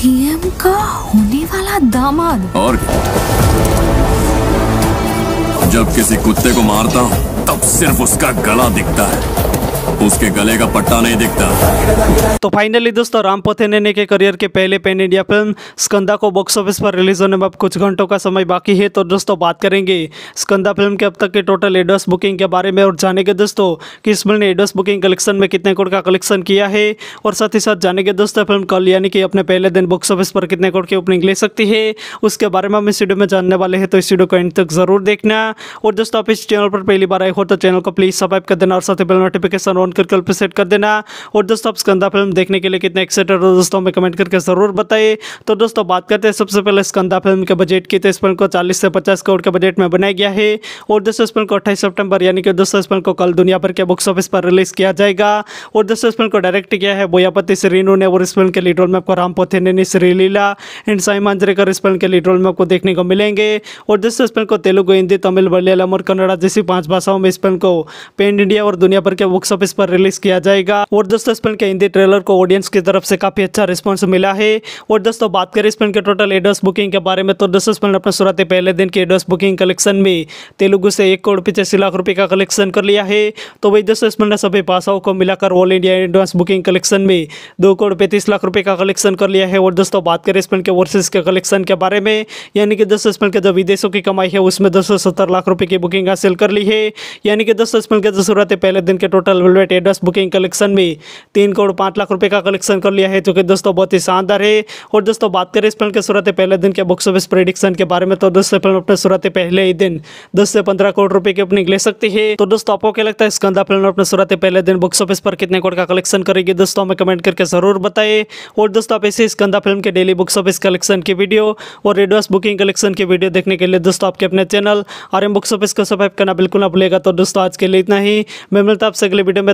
CM का होने वाला दामाद और जब किसी कुत्ते को मारता हूँ तब सिर्फ उसका गला दिखता है उसके गले का पट्टा नहीं दिखता तो फाइनली दोस्तों राम पोथेने के करियर के पहले पेन इंडिया फिल्म स्कंदा को बॉक्स ऑफिस पर रिलीज होने में अब कुछ घंटों का समय बाकी है तो दोस्तों बात करेंगे स्कंदा फिल्म के अब तक के टोटल एडवर्स बुकिंग के बारे में और जानेंगे दोस्तों कि इस फिल्म ने एडवर्स बुकिंग कलेक्शन में कितने करोड़ का कलेक्शन किया है और साथ ही साथ जानेंगे दोस्तों फिल्म कल यानी कि अपने पहले दिन बॉक्स ऑफिस पर कितने करोड़ की ओपनिंग ले सकती है उसके बारे में हम इस वीडियो में जानने वाले हैं तो इस वीडियो को एंड तक जरूर देखना और दोस्तों आप इस चैनल पर पहली बार आए हो तो चैनल को प्लीज़ सब्सक्राइब कर देना और साथ ही बेल नोटिफिकेशन ऑन करके पे सेट कर देना और दोस्तों आप स्कंदा फिल्म देखने के लिए कितने एक्साइटेड हो दोस्तों हमें कमेंट करके ज़रूर बताइए तो दोस्तों बात करते हैं सबसे पहले स्कंदा फिल्म के बजट की तो इस फिल्म को चालीस से पचास करोड़ के बजट में बनाया गया है और दोस्तों इस फिल्म को अट्ठाईस सेप्टेम्बर यानी कि दोस्तों इस फिल्म को कल दुनिया भर के बुक्स ऑफिस पर रिलीज़ किया जाएगा और दोस्तों इस फिल्म को डायरेक्ट किया है बोयापति सरीनू ने और इस फिल्म के लीड रोल में आपको राम पोथे ने श्रीलीला एंड साई मांजरेकर इस फिल्म के लीड रोल में आपको देखने को मिलेंगे और दोस्तों इस फिल्म को तेलुगु हिंदी तमिल मलयालम और कन्नड़ा जैसी पांच भाषाओं में इस फिल्म को पेन इंडिया और दुनिया भर के बुक्स ऑफिस पर रिलीज किया जाएगा और दोस्तों इस फिल्म के हिंदी ट्रेलर को ऑडियंस की तरफ से काफी अच्छा रिस्पॉन्स मिला है और दोस्तों बात करें इस फिल्म के टोटल एडवांस बुकिंग के बारे में तो दोस्तों इस फिल्म अपने शुरुआत पहले दिन की एडवांस बुकिंग कलेक्शन में तेलुगु से एक करोड़ पचासी लाख रुपए का कलेक्शन कर लिया है तो वही दोस्तों इस फिल्म ने सभी भाषाओं को मिलाकर all India advance booking collection में दो करोड़ पैंतीस लाख रुपए का कलेक्शन कर लिया है और दोस्तों बात करें इस फिल्म के वर्सेज के कलेक्शन के बारे में यानी कि दोस्तों इस फिल्म के जो विदेशों की कमाई है उसमें दो लाख रुपए की बुकिंग हासिल कर ली है यानी कि दोस्तों इस फिल्म के जो शुरुआत पहले दिन के total corporate address booking collection में तीन करोड़ पाँच लाख रुपये का कलेक्शन कर लिया है जो कि दोस्तों बहुत ही शानदार है और दोस्तों बात करें इस फिल्म के सूरत पहले दिन के बॉक्स ऑफिस प्रेडिक्शन के बारे में तो दोस्तों फिल्म अपने सूरत पहले ही दिन दस से पंद्रह करोड़ रुपये की अपनी ले सकती है तो दोस्तों आपको क्या लगता है स्कंदा फिल्म अपने सूरत पहले दिन बॉक्स ऑफिस पर कितने करोड़ का कलेक्शन करेगी दोस्तों हमें कमेंट करके जरूर बताए और दोस्तों आप ऐसे स्कंदा फिल्म के डेली बुक्स ऑफिस कलेक्शन की वीडियो और एडवांस बुकिंग कलेक्शन की वीडियो देखने के लिए दोस्तों आपके अपने channel R M box office को सब्सक्राइब करना बिल्कुल ना भूलेगा तो दोस्तों आज के लिए इतना ही मैं मिलता आपसे अगले वीडियो में